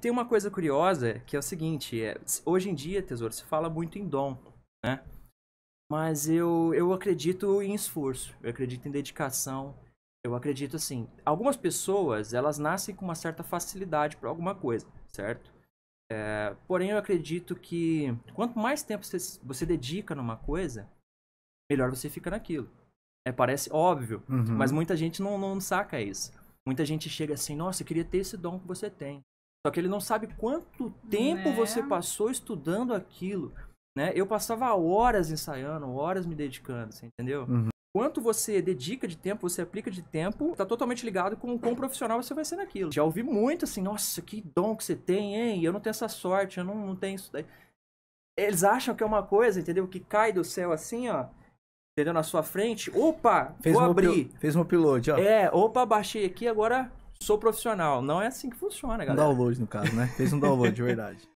tem uma coisa curiosa que é o seguinte: é, hoje em dia, tesouro, se fala muito em dom, né? Mas eu, eu acredito em esforço, eu acredito em dedicação, eu acredito assim. Algumas pessoas elas nascem com uma certa facilidade para alguma coisa, certo? É, porém, eu acredito que quanto mais tempo você, você dedica numa coisa, melhor você fica naquilo. É, parece óbvio, uhum. mas muita gente não, não saca isso. Muita gente chega assim, nossa, eu queria ter esse dom que você tem. Só que ele não sabe quanto tempo é. você passou estudando aquilo, né? Eu passava horas ensaiando, horas me dedicando, você entendeu? Uhum. Quanto você dedica de tempo, você aplica de tempo, tá totalmente ligado com o quão profissional você vai ser naquilo. Já ouvi muito assim, nossa, que dom que você tem, hein? Eu não tenho essa sorte, eu não, não tenho isso daí. Eles acham que é uma coisa, entendeu? Que cai do céu assim, ó entendeu? Na sua frente. Opa, fez vou um abrir. Fez um upload, ó. É, opa, baixei aqui, agora sou profissional. Não é assim que funciona, galera. Um download, no caso, né? Fez um download, de verdade.